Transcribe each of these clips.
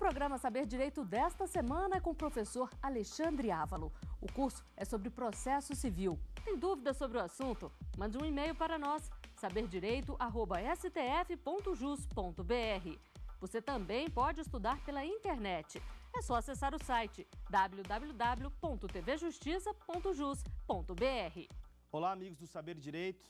programa Saber Direito desta semana é com o professor Alexandre Ávalo. O curso é sobre processo civil. Tem dúvidas sobre o assunto? Mande um e-mail para nós, saberdireito.stf.jus.br. Você também pode estudar pela internet. É só acessar o site www.tvjustiça.jus.br. Olá, amigos do Saber Direito.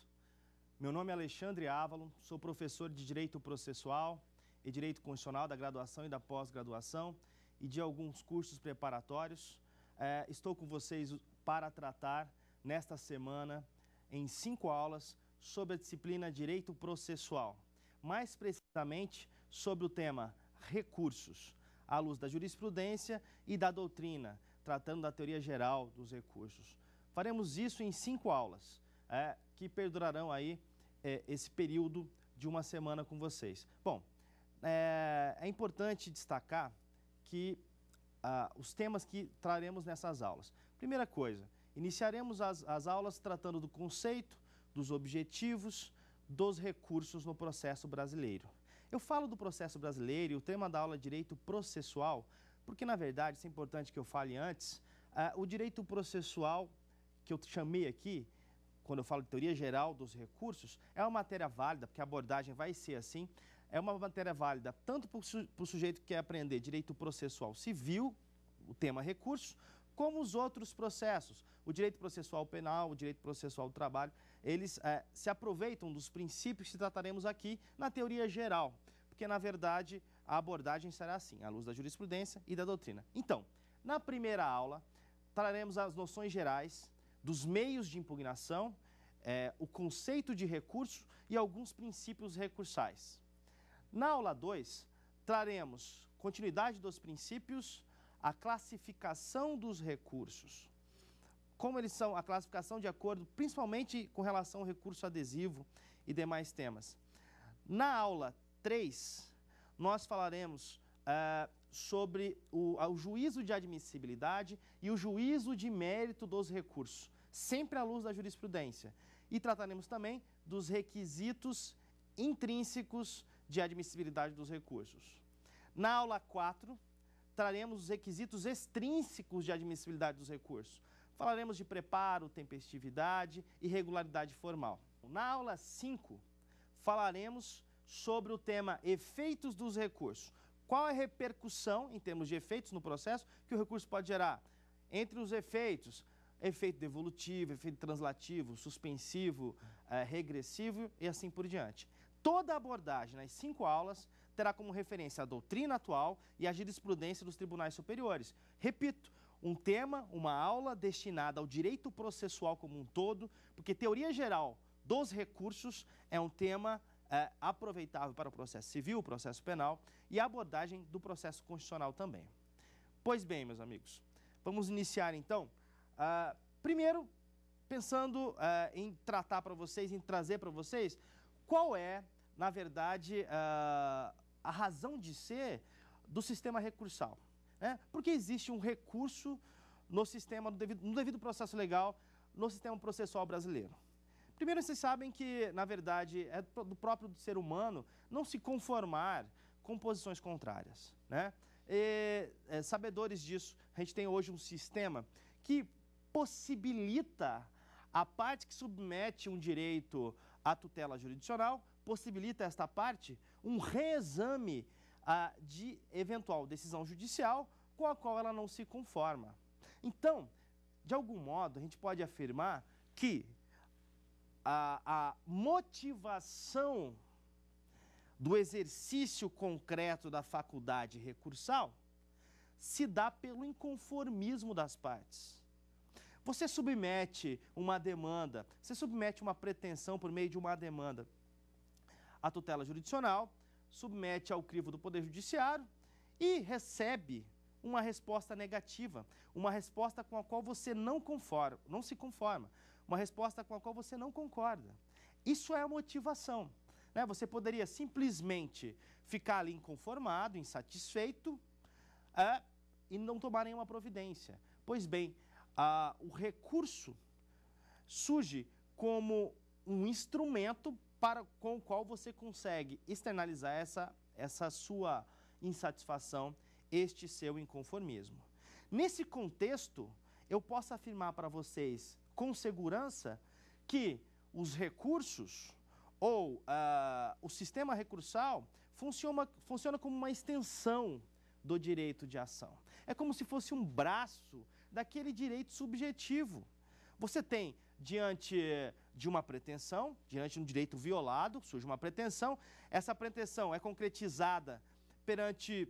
Meu nome é Alexandre Ávalo, sou professor de Direito Processual e Direito Constitucional da graduação e da pós-graduação e de alguns cursos preparatórios. É, estou com vocês para tratar nesta semana, em cinco aulas, sobre a disciplina Direito Processual, mais precisamente sobre o tema recursos, à luz da jurisprudência e da doutrina, tratando da teoria geral dos recursos. Faremos isso em cinco aulas, é, que perdurarão aí é, esse período de uma semana com vocês. Bom, é, é importante destacar que ah, os temas que traremos nessas aulas. Primeira coisa, iniciaremos as, as aulas tratando do conceito, dos objetivos, dos recursos no processo brasileiro. Eu falo do processo brasileiro e o tema da aula é direito processual, porque, na verdade, isso é importante que eu fale antes, ah, o direito processual que eu chamei aqui, quando eu falo de teoria geral dos recursos, é uma matéria válida, porque a abordagem vai ser assim, é uma matéria válida tanto para o sujeito que quer aprender direito processual civil, o tema recursos, como os outros processos. O direito processual penal, o direito processual do trabalho, eles é, se aproveitam dos princípios que trataremos aqui na teoria geral, porque, na verdade, a abordagem será assim, à luz da jurisprudência e da doutrina. Então, na primeira aula, traremos as noções gerais dos meios de impugnação, é, o conceito de recurso e alguns princípios recursais. Na aula 2, traremos continuidade dos princípios, a classificação dos recursos. Como eles são a classificação de acordo, principalmente com relação ao recurso adesivo e demais temas. Na aula 3, nós falaremos uh, sobre o, o juízo de admissibilidade e o juízo de mérito dos recursos, sempre à luz da jurisprudência. E trataremos também dos requisitos intrínsecos de admissibilidade dos recursos. Na aula 4, traremos os requisitos extrínsecos de admissibilidade dos recursos. Falaremos de preparo, tempestividade e regularidade formal. Na aula 5, falaremos sobre o tema efeitos dos recursos. Qual é a repercussão, em termos de efeitos no processo, que o recurso pode gerar? Entre os efeitos, efeito devolutivo, efeito translativo, suspensivo, eh, regressivo e assim por diante. Toda abordagem nas cinco aulas terá como referência a doutrina atual e a jurisprudência dos tribunais superiores. Repito, um tema, uma aula destinada ao direito processual como um todo, porque teoria geral dos recursos é um tema é, aproveitável para o processo civil, o processo penal e a abordagem do processo constitucional também. Pois bem, meus amigos, vamos iniciar então. Uh, primeiro, pensando uh, em tratar para vocês, em trazer para vocês qual é, na verdade, a, ah, a razão de ser do sistema recursal. Né? Porque existe um recurso no sistema, no devido, no devido processo legal, no sistema processual brasileiro. Primeiro, vocês sabem que, na verdade, é do próprio ser humano não se conformar com posições contrárias. Né? E, é, sabedores disso, a gente tem hoje um sistema que possibilita a parte que submete um direito a tutela jurisdicional possibilita esta parte um reexame ah, de eventual decisão judicial com a qual ela não se conforma. Então, de algum modo, a gente pode afirmar que a, a motivação do exercício concreto da faculdade recursal se dá pelo inconformismo das partes. Você submete uma demanda, você submete uma pretensão por meio de uma demanda à tutela jurisdicional, submete ao crivo do Poder Judiciário e recebe uma resposta negativa, uma resposta com a qual você não conforma, não se conforma, uma resposta com a qual você não concorda. Isso é a motivação. Né? Você poderia simplesmente ficar ali inconformado, insatisfeito é, e não tomar nenhuma providência. Pois bem, ah, o recurso surge como um instrumento para com o qual você consegue externalizar essa, essa sua insatisfação, este seu inconformismo. Nesse contexto, eu posso afirmar para vocês com segurança que os recursos ou ah, o sistema recursal funciona, funciona como uma extensão do direito de ação. É como se fosse um braço daquele direito subjetivo. Você tem, diante de uma pretensão, diante de um direito violado, surge uma pretensão, essa pretensão é concretizada perante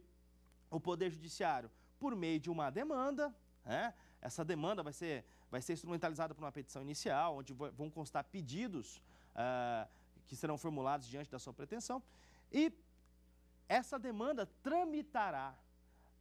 o Poder Judiciário por meio de uma demanda, né? essa demanda vai ser, vai ser instrumentalizada por uma petição inicial, onde vão constar pedidos uh, que serão formulados diante da sua pretensão, e essa demanda tramitará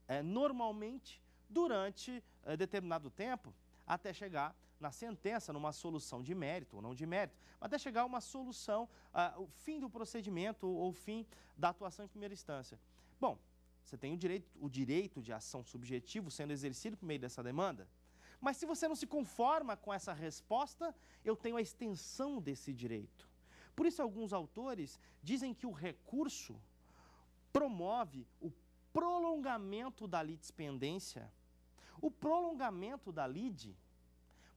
é, normalmente durante eh, determinado tempo, até chegar na sentença, numa solução de mérito ou não de mérito, até chegar a uma solução, uh, o fim do procedimento ou o fim da atuação em primeira instância. Bom, você tem o direito, o direito de ação subjetivo sendo exercido por meio dessa demanda, mas se você não se conforma com essa resposta, eu tenho a extensão desse direito. Por isso, alguns autores dizem que o recurso promove o prolongamento da litispendência o prolongamento da lide.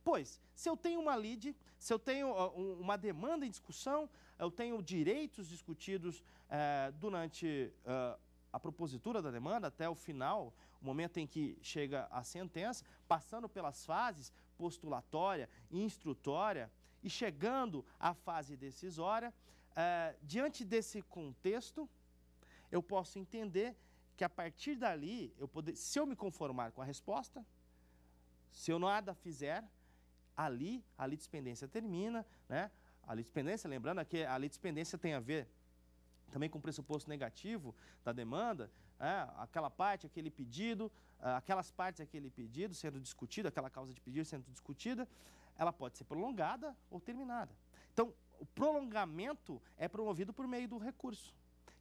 Pois, se eu tenho uma lide, se eu tenho uma demanda em discussão, eu tenho direitos discutidos eh, durante eh, a propositura da demanda até o final, o momento em que chega a sentença, passando pelas fases postulatória e instrutória e chegando à fase decisória, eh, diante desse contexto, eu posso entender que a partir dali, eu poder, se eu me conformar com a resposta, se eu nada fizer, ali a litispendência termina, né? A litispendência, lembrando que a litispendência tem a ver também com o pressuposto negativo da demanda, é, aquela parte, aquele pedido, ah, aquelas partes aquele pedido sendo discutido, aquela causa de pedido sendo discutida, ela pode ser prolongada ou terminada. Então, o prolongamento é promovido por meio do recurso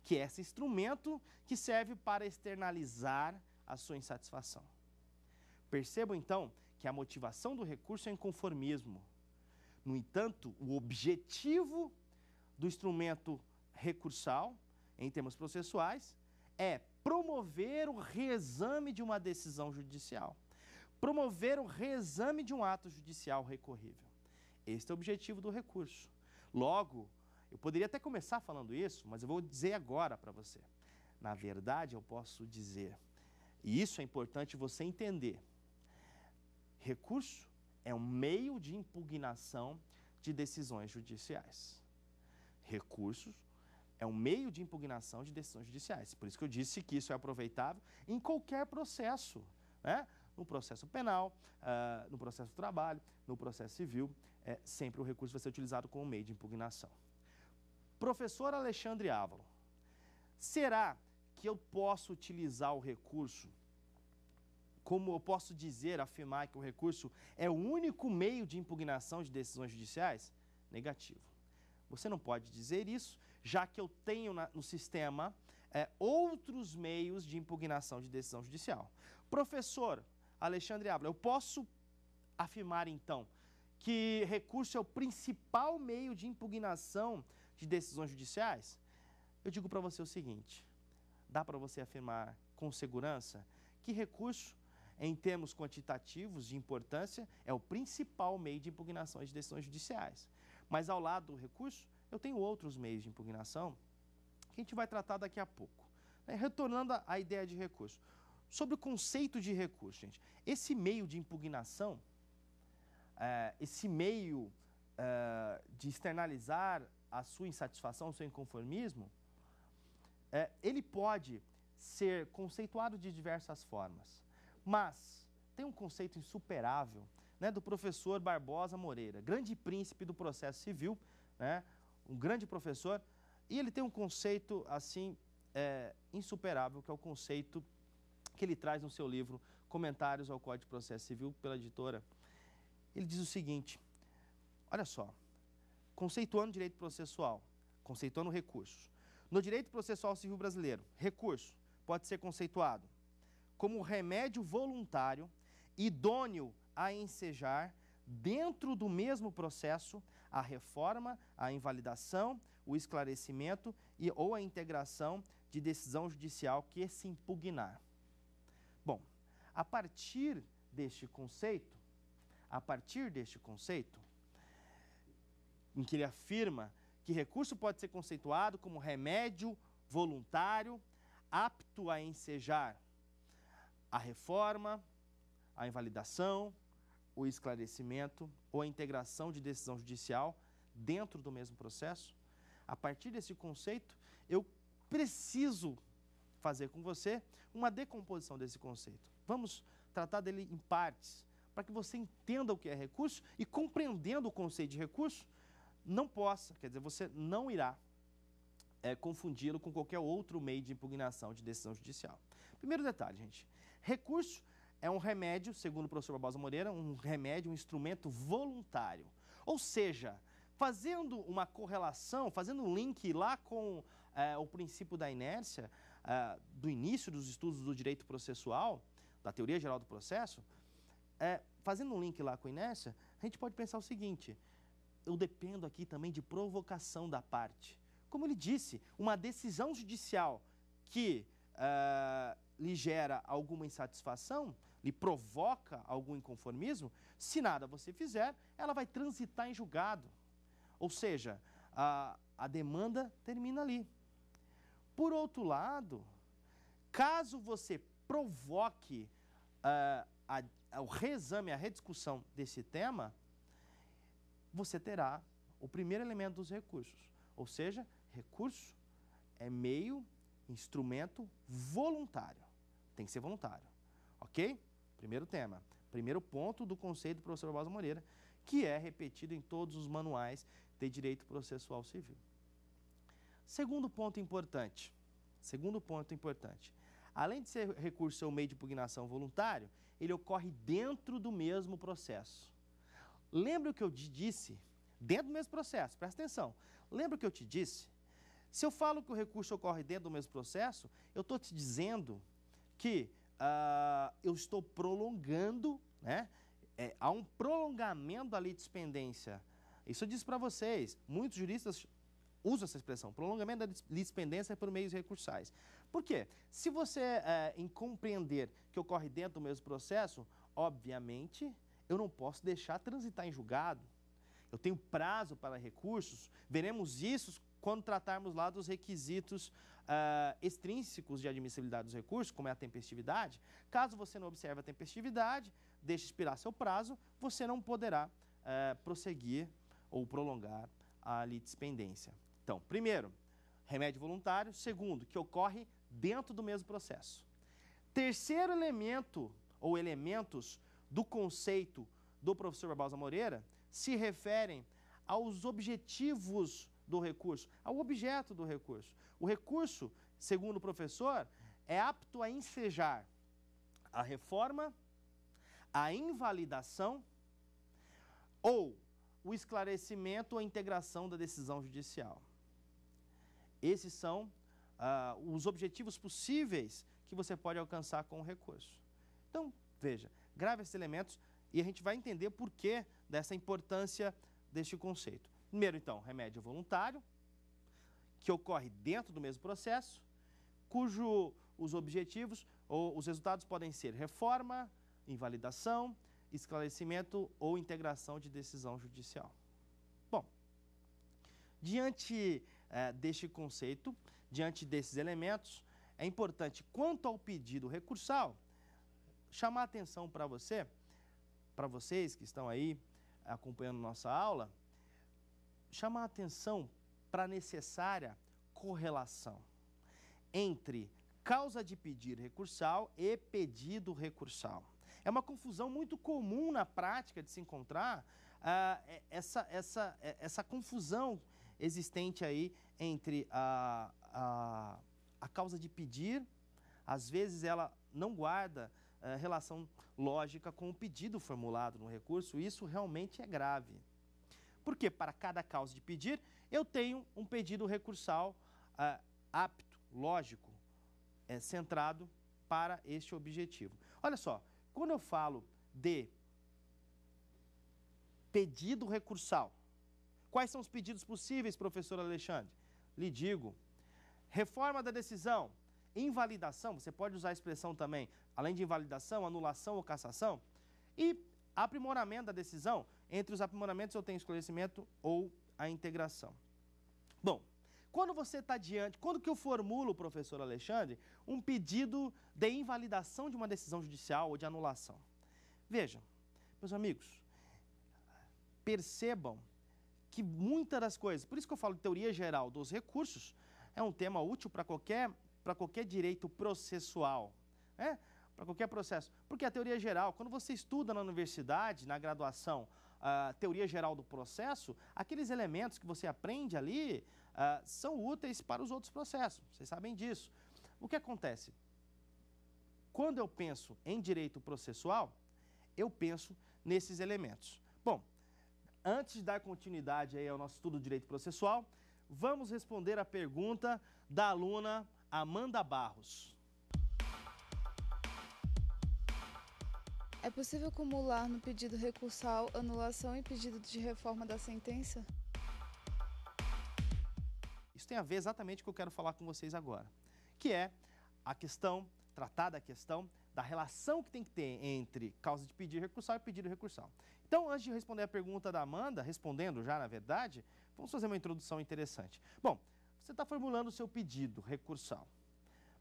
que é esse instrumento que serve para externalizar a sua insatisfação. Percebam então que a motivação do recurso é inconformismo. No entanto, o objetivo do instrumento recursal, em termos processuais, é promover o reexame de uma decisão judicial, promover o reexame de um ato judicial recorrível. Este é o objetivo do recurso. Logo, eu poderia até começar falando isso, mas eu vou dizer agora para você. Na verdade, eu posso dizer, e isso é importante você entender: recurso é um meio de impugnação de decisões judiciais. Recursos é um meio de impugnação de decisões judiciais. Por isso que eu disse que isso é aproveitável em qualquer processo, né? no processo penal, uh, no processo do trabalho, no processo civil, é, sempre o recurso vai ser utilizado como meio de impugnação. Professor Alexandre Ávalo, será que eu posso utilizar o recurso? Como eu posso dizer, afirmar que o recurso é o único meio de impugnação de decisões judiciais? Negativo. Você não pode dizer isso, já que eu tenho na, no sistema é, outros meios de impugnação de decisão judicial. Professor Alexandre Ávila, eu posso afirmar então que recurso é o principal meio de impugnação de decisões judiciais, eu digo para você o seguinte: dá para você afirmar com segurança que recurso, em termos quantitativos de importância, é o principal meio de impugnação de decisões judiciais. Mas ao lado do recurso, eu tenho outros meios de impugnação que a gente vai tratar daqui a pouco. Né, retornando à ideia de recurso. Sobre o conceito de recurso, gente, esse meio de impugnação, eh, esse meio eh, de externalizar a sua insatisfação, o seu inconformismo, é, ele pode ser conceituado de diversas formas. Mas tem um conceito insuperável né, do professor Barbosa Moreira, grande príncipe do processo civil, né, um grande professor, e ele tem um conceito assim é, insuperável, que é o conceito que ele traz no seu livro Comentários ao Código de Processo Civil, pela editora. Ele diz o seguinte: olha só, conceituando direito processual, conceituando recurso. No direito processual civil brasileiro, recurso pode ser conceituado como remédio voluntário idôneo a ensejar dentro do mesmo processo a reforma, a invalidação, o esclarecimento e ou a integração de decisão judicial que se impugnar. Bom, a partir deste conceito, a partir deste conceito, em que ele afirma que recurso pode ser conceituado como remédio voluntário apto a ensejar a reforma, a invalidação, o esclarecimento ou a integração de decisão judicial dentro do mesmo processo. A partir desse conceito, eu preciso fazer com você uma decomposição desse conceito. Vamos tratar dele em partes, para que você entenda o que é recurso e compreendendo o conceito de recurso, não possa, quer dizer, você não irá é, confundi-lo com qualquer outro meio de impugnação de decisão judicial. Primeiro detalhe, gente, recurso é um remédio, segundo o professor Barbosa Moreira, um remédio, um instrumento voluntário. Ou seja, fazendo uma correlação, fazendo um link lá com é, o princípio da inércia é, do início dos estudos do direito processual, da teoria geral do processo, é, fazendo um link lá com a inércia, a gente pode pensar o seguinte: eu dependo aqui também de provocação da parte. Como ele disse, uma decisão judicial que uh, lhe gera alguma insatisfação, lhe provoca algum inconformismo, se nada você fizer, ela vai transitar em julgado. Ou seja, a, a demanda termina ali. Por outro lado, caso você provoque uh, a, o reexame, a rediscussão desse tema, você terá o primeiro elemento dos recursos. Ou seja, recurso é meio, instrumento voluntário. Tem que ser voluntário. Ok? Primeiro tema. Primeiro ponto do conceito do professor Basso Moreira, que é repetido em todos os manuais de direito processual civil. Segundo ponto importante. Segundo ponto importante. Além de ser recurso ou meio de impugnação voluntário, ele ocorre dentro do mesmo processo. Lembra o que eu te disse, dentro do mesmo processo, presta atenção. Lembra o que eu te disse? Se eu falo que o recurso ocorre dentro do mesmo processo, eu estou te dizendo que uh, eu estou prolongando, né? É, há um prolongamento da litispendência. Isso eu disse para vocês, muitos juristas usam essa expressão, prolongamento da litispendência por meios recursais. Por quê? Se você, eh, incompreender em compreender que ocorre dentro do mesmo processo, obviamente, eu não posso deixar transitar em julgado. Eu tenho prazo para recursos. Veremos isso quando tratarmos lá dos requisitos uh, extrínsecos de admissibilidade dos recursos, como é a tempestividade. Caso você não observe a tempestividade, deixe expirar seu prazo, você não poderá uh, prosseguir ou prolongar a litispendência. Então, primeiro, remédio voluntário. Segundo, que ocorre dentro do mesmo processo. Terceiro elemento ou elementos do conceito do professor Barbosa Moreira se referem aos objetivos do recurso, ao objeto do recurso. O recurso, segundo o professor, é apto a ensejar a reforma, a invalidação ou o esclarecimento ou a integração da decisão judicial. Esses são uh, os objetivos possíveis que você pode alcançar com o recurso. Então, veja, Grave esses elementos e a gente vai entender por que dessa importância deste conceito. Primeiro, então, remédio voluntário, que ocorre dentro do mesmo processo, cujo os objetivos ou os resultados podem ser reforma, invalidação, esclarecimento ou integração de decisão judicial. Bom, diante eh, deste conceito, diante desses elementos, é importante, quanto ao pedido recursal, chamar atenção para você, para vocês que estão aí eh, acompanhando nossa aula, chamar atenção para a necessária correlação entre causa de pedir recursal e pedido recursal. É uma confusão muito comum na prática de se encontrar uh, essa, essa, essa confusão existente aí entre a, a, a causa de pedir, às vezes ela não guarda eh, relação lógica com o pedido formulado no recurso, isso realmente é grave. Porque para cada causa de pedir, eu tenho um pedido recursal uh, apto, lógico, é, centrado para este objetivo. Olha só, quando eu falo de pedido recursal, quais são os pedidos possíveis, professor Alexandre? Lhe digo, reforma da decisão, invalidação, você pode usar a expressão também, além de invalidação, anulação ou cassação, e aprimoramento da decisão, entre os aprimoramentos eu tenho esclarecimento ou a integração. Bom, quando você está diante, quando que eu formulo, professor Alexandre, um pedido de invalidação de uma decisão judicial ou de anulação? Veja, meus amigos, percebam que muitas das coisas, por isso que eu falo de teoria geral dos recursos, é um tema útil para qualquer para qualquer direito processual, né? para qualquer processo. Porque a teoria geral, quando você estuda na universidade, na graduação, a teoria geral do processo, aqueles elementos que você aprende ali são úteis para os outros processos, vocês sabem disso. O que acontece? Quando eu penso em direito processual, eu penso nesses elementos. Bom, antes de dar continuidade aí ao nosso estudo de direito processual, vamos responder a pergunta da aluna Amanda Barros. É possível acumular no pedido recursal anulação e pedido de reforma da sentença? Isso tem a ver exatamente com o que eu quero falar com vocês agora, que é a questão, tratada a questão da relação que tem que ter entre causa de pedido recursal e pedido recursal. Então, antes de responder a pergunta da Amanda, respondendo já, na verdade, vamos fazer uma introdução interessante. Bom, você está formulando o seu pedido recursal.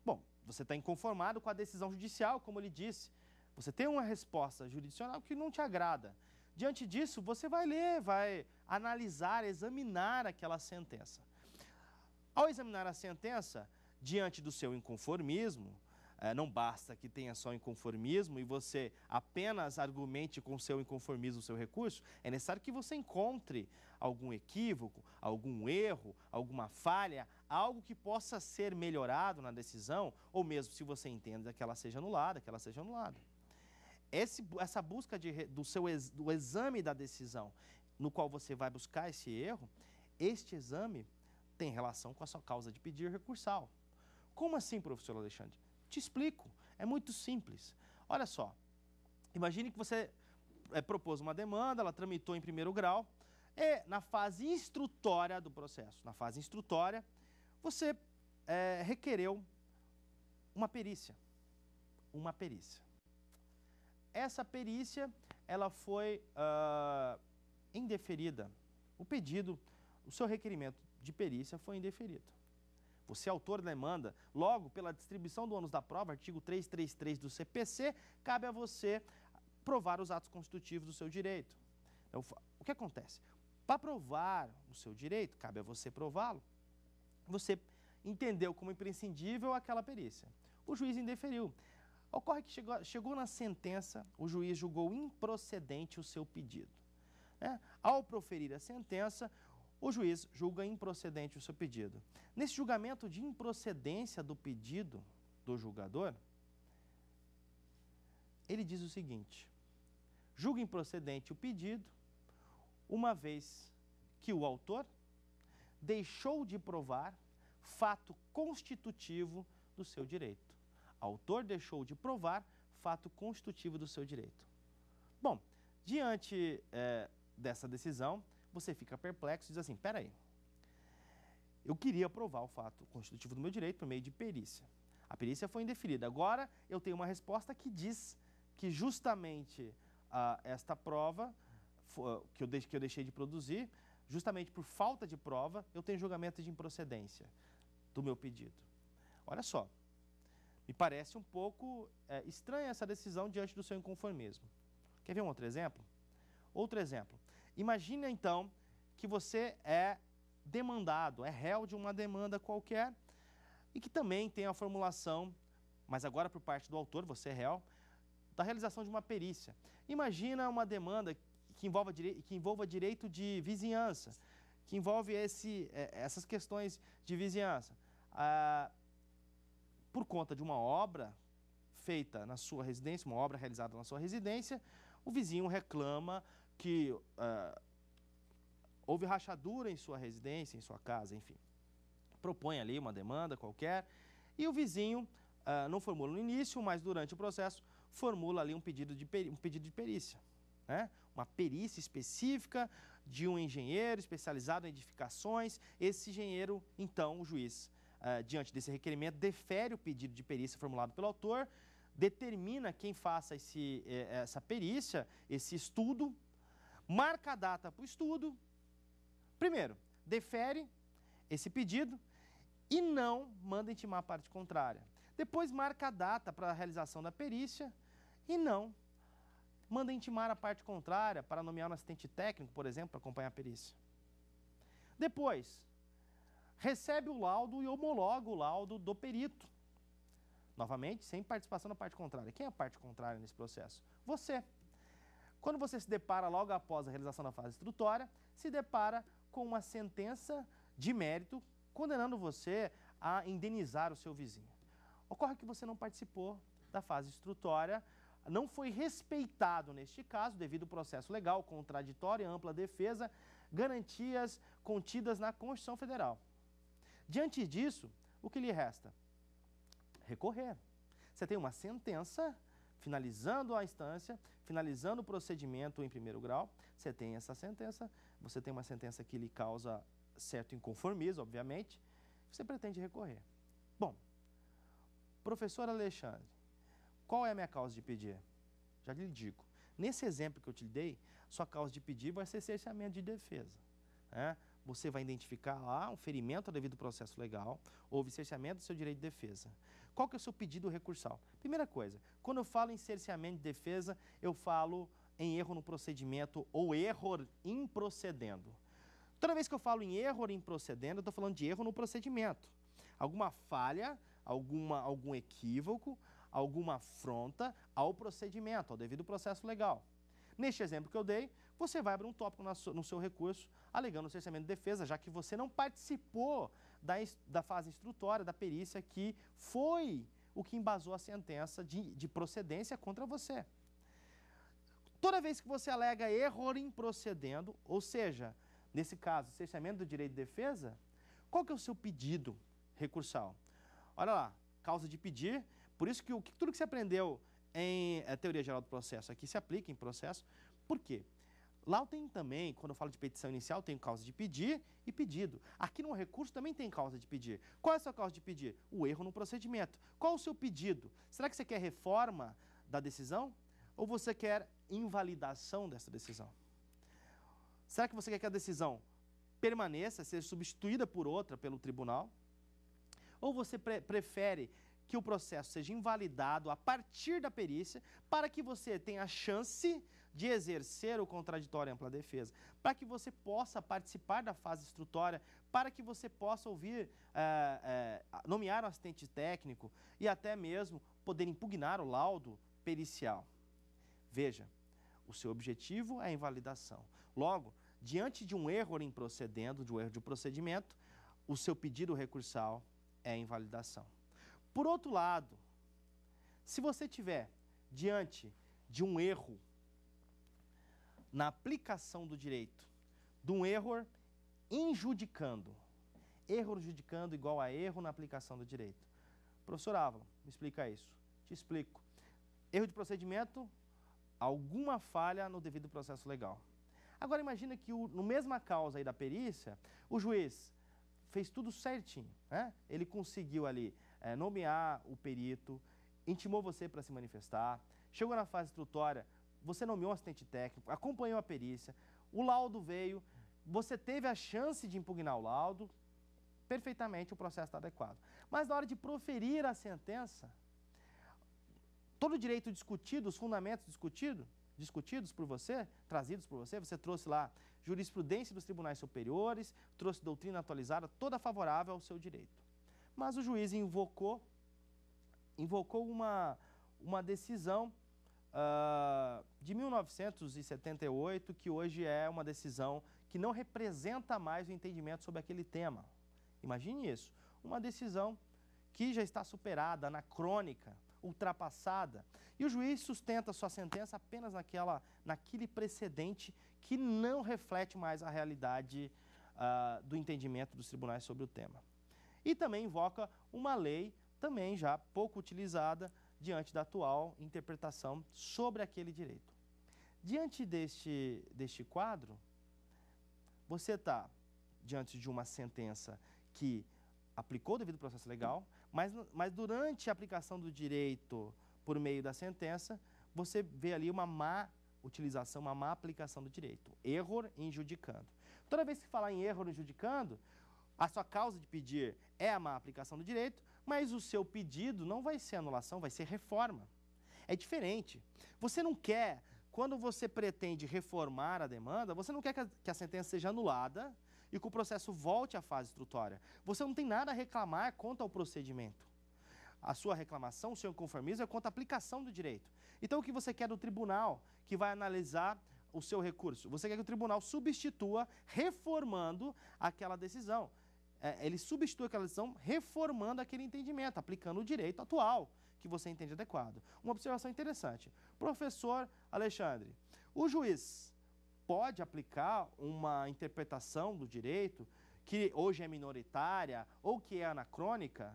Bom, você está inconformado com a decisão judicial, como ele disse. Você tem uma resposta jurisdicional que não te agrada. Diante disso, você vai ler, vai analisar, examinar aquela sentença. Ao examinar a sentença, diante do seu inconformismo, é, não basta que tenha só inconformismo e você apenas argumente com seu inconformismo o seu recurso, é necessário que você encontre algum equívoco, algum erro, alguma falha, algo que possa ser melhorado na decisão, ou mesmo se você entenda que ela seja anulada, que ela seja anulada. Esse, essa busca de, do, seu, do exame da decisão, no qual você vai buscar esse erro, este exame tem relação com a sua causa de pedir recursal. Como assim, professor Alexandre? Te explico. É muito simples. Olha só. Imagine que você é, propôs uma demanda, ela tramitou em primeiro grau, e na fase instrutória do processo, na fase instrutória, você é, requereu uma perícia. Uma perícia. Essa perícia, ela foi uh, indeferida. O pedido, o seu requerimento de perícia foi indeferido corpo, se autor da demanda, logo pela distribuição do ônus da prova, artigo 333 do CPC, cabe a você provar os atos constitutivos do seu direito. Então, o que acontece? Para provar o seu direito, cabe a você prová-lo. Você entendeu como imprescindível aquela perícia. O juiz indeferiu. Ocorre que chegou, chegou na sentença, o juiz julgou improcedente o seu pedido. Né? Ao proferir a sentença, o juiz julga improcedente o seu pedido. Nesse julgamento de improcedência do pedido do julgador, ele diz o seguinte: julga improcedente o pedido, uma vez que o autor deixou de provar fato constitutivo do seu direito. Autor deixou de provar fato constitutivo do seu direito. Bom, diante é, dessa decisão, você fica perplexo e diz assim: peraí, eu queria provar o fato constitutivo do meu direito por meio de perícia. A perícia foi indeferida. Agora eu tenho uma resposta que diz que justamente ah, esta prova que eu, que eu deixei de produzir, justamente por falta de prova, eu tenho julgamento de improcedência do meu pedido. Olha só, me parece um pouco é, estranha essa decisão diante do seu inconformismo. Quer ver um outro exemplo? Outro exemplo. Imagina então que você é demandado, é réu de uma demanda qualquer e que também tem a formulação, mas agora por parte do autor, você é réu, da realização de uma perícia. Imagina uma demanda que envolva, dire... que envolva direito de vizinhança, que envolve esse, é, essas questões de vizinhança. Ah, por conta de uma obra feita na sua residência, uma obra realizada na sua residência, o vizinho reclama que uh, houve rachadura em sua residência, em sua casa, enfim. Propõe ali uma demanda qualquer e o vizinho uh, não formula no início, mas durante o processo formula ali um pedido de, peri um pedido de perícia. Né? Uma perícia específica de um engenheiro especializado em edificações. Esse engenheiro, então, o juiz, uh, diante desse requerimento, defere o pedido de perícia formulado pelo autor, determina quem faça esse, eh, essa perícia, esse estudo marca a data para o estudo. Primeiro, defere esse pedido e não manda intimar a parte contrária. Depois, marca a data para a realização da perícia e não manda intimar a parte contrária para nomear um assistente técnico, por exemplo, para acompanhar a perícia. Depois, recebe o laudo e homologa o laudo do perito. Novamente, sem participação da parte contrária. Quem é a parte contrária nesse processo? Você. Quando você se depara logo após a realização da fase instrutória, se depara com uma sentença de mérito condenando você a indenizar o seu vizinho. Ocorre que você não participou da fase instrutória, não foi respeitado neste caso, devido ao processo legal, contraditório, ampla defesa, garantias contidas na Constituição Federal. Diante disso, o que lhe resta? Recorrer. Você tem uma sentença finalizando a instância, finalizando o procedimento em primeiro grau, você tem essa sentença, você tem uma sentença que lhe causa certo inconformismo, obviamente, você pretende recorrer. Bom, professor Alexandre, qual é a minha causa de pedir? Já lhe digo. Nesse exemplo que eu te dei, sua causa de pedir vai ser cerceamento de defesa. Né? Você vai identificar lá um ferimento ao devido processo legal, houve cerceamento do seu direito de defesa. Qual que é o seu pedido recursal? Primeira coisa, quando eu falo em cerceamento de defesa, eu falo em erro no procedimento ou erro improcedendo. Toda vez que eu falo em erro improcedendo, eu estou falando de erro no procedimento. Alguma falha, alguma, algum equívoco, alguma afronta ao procedimento, ao devido processo legal. Neste exemplo que eu dei, você vai abrir um tópico no seu recurso alegando o cerceamento de defesa, já que você não participou da, da fase instrutória, da perícia, que foi o que embasou a sentença de, de procedência contra você. Toda vez que você alega erro em procedendo, ou seja, nesse caso, cerceamento do direito de defesa, qual que é o seu pedido recursal? Olha lá, causa de pedir, por isso que, o, que tudo que você aprendeu em eh, teoria geral do processo aqui se aplica em processo, por quê? Lá eu tenho também, quando eu falo de petição inicial, tenho causa de pedir e pedido. Aqui no recurso também tem causa de pedir. Qual é a sua causa de pedir? O erro no procedimento. Qual o seu pedido? Será que você quer reforma da decisão? Ou você quer invalidação dessa decisão? Será que você quer que a decisão permaneça, seja substituída por outra pelo tribunal? Ou você pre prefere que o processo seja invalidado a partir da perícia para que você tenha a chance de exercer o contraditório e ampla defesa, para que você possa participar da fase instrutória, para que você possa ouvir, é, é, nomear um assistente técnico e até mesmo poder impugnar o laudo pericial. Veja, o seu objetivo é a invalidação. Logo, diante de um erro em procedendo, de um erro de procedimento, o seu pedido recursal é a invalidação. Por outro lado, se você tiver diante de um erro na aplicação do direito de um erro injudicando. Erro judicando igual a erro na aplicação do direito. Professor Ávalo, me explica isso. Te explico. Erro de procedimento, alguma falha no devido processo legal. Agora imagina que o, no mesma causa aí da perícia, o juiz fez tudo certinho, né? Ele conseguiu ali é, nomear o perito, intimou você para se manifestar, chegou na fase instrutória, você nomeou um assistente técnico, acompanhou a perícia, o laudo veio, você teve a chance de impugnar o laudo, perfeitamente o processo está adequado. Mas na hora de proferir a sentença, todo o direito discutido, os fundamentos discutido, discutidos por você, trazidos por você, você trouxe lá jurisprudência dos tribunais superiores, trouxe doutrina atualizada, toda favorável ao seu direito. Mas o juiz invocou, invocou uma, uma decisão uh, de 1978, que hoje é uma decisão que não representa mais o entendimento sobre aquele tema. Imagine isso, uma decisão que já está superada, anacrônica, ultrapassada, e o juiz sustenta sua sentença apenas naquela, naquele precedente que não reflete mais a realidade uh, do entendimento dos tribunais sobre o tema. E também invoca uma lei também já pouco utilizada, diante da atual interpretação sobre aquele direito. Diante deste, deste quadro, você está diante de uma sentença que aplicou devido devido processo legal, mas, mas durante a aplicação do direito por meio da sentença, você vê ali uma má utilização, uma má aplicação do direito. em injudicando. Toda vez que falar em erro injudicando, a sua causa de pedir é a má aplicação do direito, mas o seu pedido não vai ser anulação, vai ser reforma. É diferente. Você não quer, quando você pretende reformar a demanda, você não quer que a sentença seja anulada e que o processo volte à fase instrutória. Você não tem nada a reclamar quanto ao procedimento. A sua reclamação, o seu conformismo é contra a aplicação do direito. Então, o que você quer do tribunal que vai analisar o seu recurso? Você quer que o tribunal substitua, reformando aquela decisão é, ele substitui aquela decisão reformando aquele entendimento, aplicando o direito atual que você entende adequado. Uma observação interessante. Professor Alexandre, o juiz pode aplicar uma interpretação do direito que hoje é minoritária ou que é anacrônica?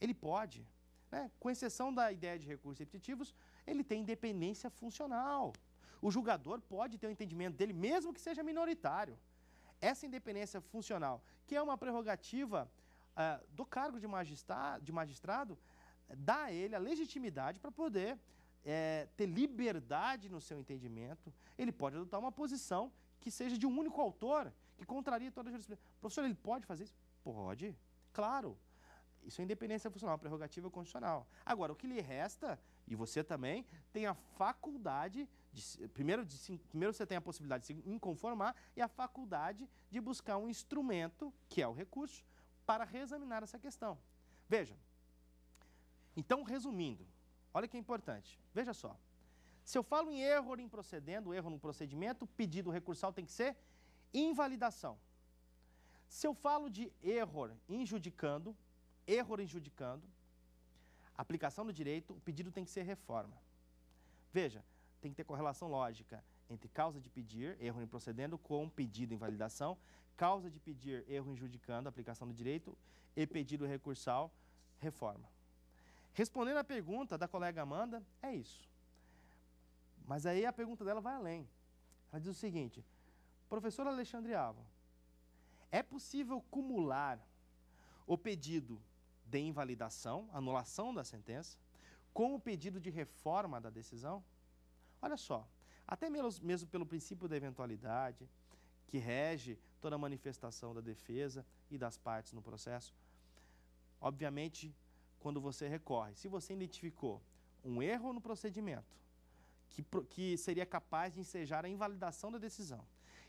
Ele pode. Né? Com exceção da ideia de recursos repetitivos, ele tem independência funcional. O julgador pode ter o um entendimento dele, mesmo que seja minoritário essa independência funcional, que é uma prerrogativa uh, do cargo de, de magistrado, dá a ele a legitimidade para poder eh, ter liberdade no seu entendimento, ele pode adotar uma posição que seja de um único autor, que contraria toda a jurisprudência. Professor, ele pode fazer isso? Pode, claro. Isso é independência funcional, prerrogativa constitucional. Agora, o que lhe resta, e você também, tem a faculdade de, primeiro, de, primeiro você tem a possibilidade de se inconformar e a faculdade de buscar um instrumento, que é o recurso, para reexaminar essa questão. Veja, então resumindo, olha que é importante, veja só. Se eu falo em erro em procedendo, erro no procedimento, pedido recursal tem que ser invalidação. Se eu falo de erro injudicando, erro injudicando, aplicação do direito, o pedido tem que ser reforma. Veja, tem que ter correlação lógica entre causa de pedir, erro em procedendo, com pedido em validação, causa de pedir, erro em judicando, aplicação do direito, e pedido recursal, reforma. Respondendo à pergunta da colega Amanda, é isso. Mas aí a pergunta dela vai além. Ela diz o seguinte, professor Alexandre Avo, é possível cumular o pedido de invalidação, anulação da sentença, com o pedido de reforma da decisão? Olha só, até mesmo, mesmo pelo princípio da eventualidade, que rege toda a manifestação da defesa e das partes no processo, obviamente, quando você recorre, se você identificou um erro no procedimento, que, que seria capaz de ensejar a invalidação da decisão,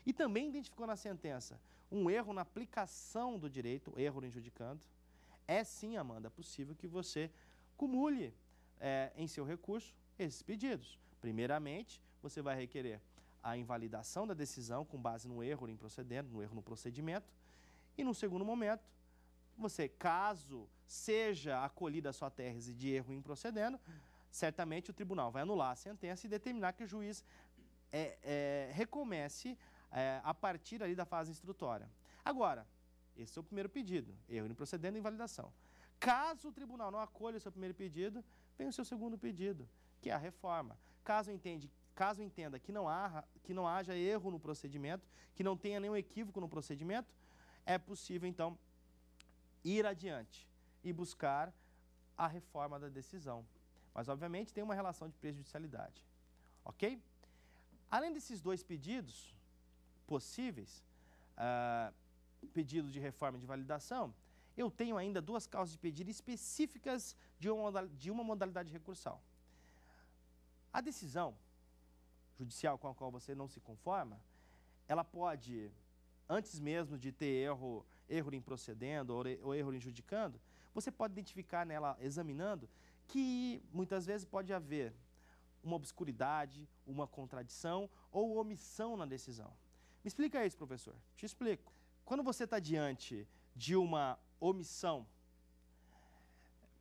e também identificou na sentença um erro na aplicação do direito, erro no injudicando, é sim, Amanda, possível que você cumule é, em seu recurso esses pedidos. Primeiramente, você vai requerer a invalidação da decisão com base no erro improcedente, no erro no procedimento. E no segundo momento, você, caso seja acolhida a sua tese de erro improcedendo, certamente o tribunal vai anular a sentença e determinar que o juiz é, é, recomece é, a partir ali da fase instrutória. Agora, esse é o primeiro pedido, erro improcedendo e invalidação. Caso o tribunal não acolha o seu primeiro pedido, vem o seu segundo pedido, que é a reforma. Caso entende caso entenda que não, há, que não haja erro no procedimento, que não tenha nenhum equívoco no procedimento, é possível, então, ir adiante e buscar a reforma da decisão. Mas, obviamente, tem uma relação de prejudicialidade. Ok? Além desses dois pedidos possíveis, uh, pedido de reforma de validação, eu tenho ainda duas causas de pedido específicas de uma, de uma modalidade recursal. A decisão judicial com a qual você não se conforma, ela pode, antes mesmo de ter erro, erro procedendo ou erro em judicando, você pode identificar nela, examinando, que muitas vezes pode haver uma obscuridade, uma contradição ou omissão na decisão. Me explica isso, professor. Te explico. Quando você está diante de uma omissão,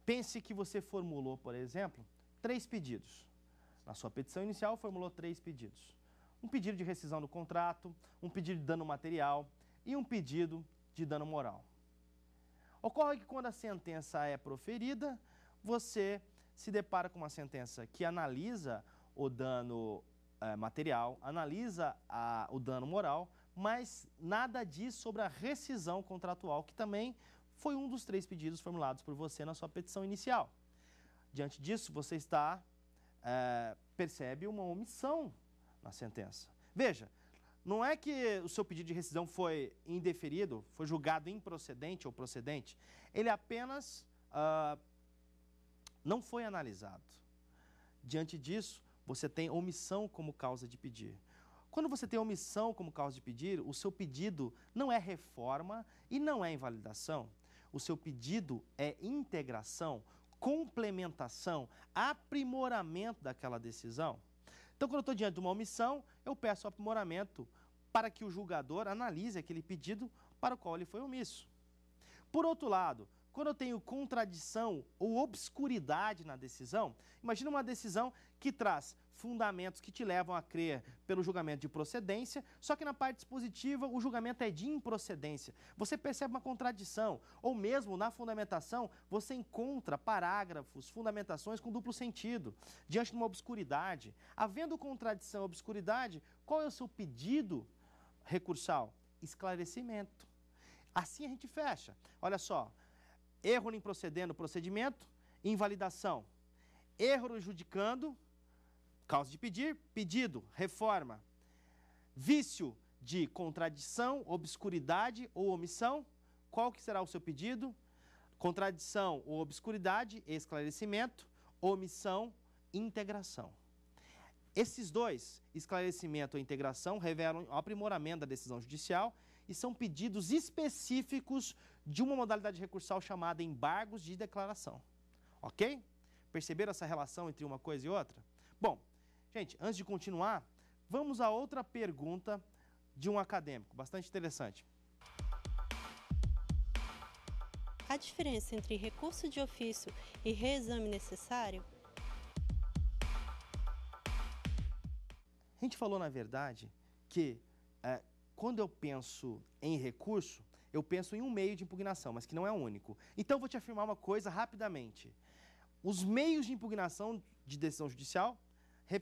pense que você formulou, por exemplo, três pedidos. Na sua petição inicial, formulou três pedidos. Um pedido de rescisão do contrato, um pedido de dano material e um pedido de dano moral. Ocorre que quando a sentença é proferida, você se depara com uma sentença que analisa o dano eh, material, analisa a, o dano moral, mas nada diz sobre a rescisão contratual, que também foi um dos três pedidos formulados por você na sua petição inicial. Diante disso, você está é, percebe uma omissão na sentença. Veja, não é que o seu pedido de rescisão foi indeferido, foi julgado improcedente ou procedente, ele apenas ah, não foi analisado. Diante disso, você tem omissão como causa de pedir. Quando você tem omissão como causa de pedir, o seu pedido não é reforma e não é invalidação. O seu pedido é integração complementação, aprimoramento daquela decisão. Então, quando eu estou diante de uma omissão, eu peço aprimoramento para que o julgador analise aquele pedido para o qual ele foi omisso. Por outro lado, quando eu tenho contradição ou obscuridade na decisão, imagina uma decisão que traz fundamentos que te levam a crer pelo julgamento de procedência, só que na parte dispositiva o julgamento é de improcedência. Você percebe uma contradição, ou mesmo na fundamentação você encontra parágrafos, fundamentações com duplo sentido, diante de uma obscuridade. Havendo contradição, obscuridade, qual é o seu pedido recursal? Esclarecimento. Assim a gente fecha. Olha só, erro em procedendo o procedimento, invalidação. Erro judicando, causa de pedir, pedido, reforma. Vício de contradição, obscuridade ou omissão, qual que será o seu pedido? Contradição ou obscuridade, esclarecimento, omissão, integração. Esses dois, esclarecimento ou integração, revelam o aprimoramento da decisão judicial e são pedidos específicos de uma modalidade recursal chamada embargos de declaração. Ok? Perceberam essa relação entre uma coisa e outra? Bom, gente, antes de continuar, vamos a outra pergunta de um acadêmico, bastante interessante. A diferença entre recurso de ofício e reexame necessário? A gente falou, na verdade, que é, quando eu penso em recurso, eu penso em um meio de impugnação, mas que não é o único. Então, vou te afirmar uma coisa rapidamente. Os meios de impugnação de decisão judicial, é,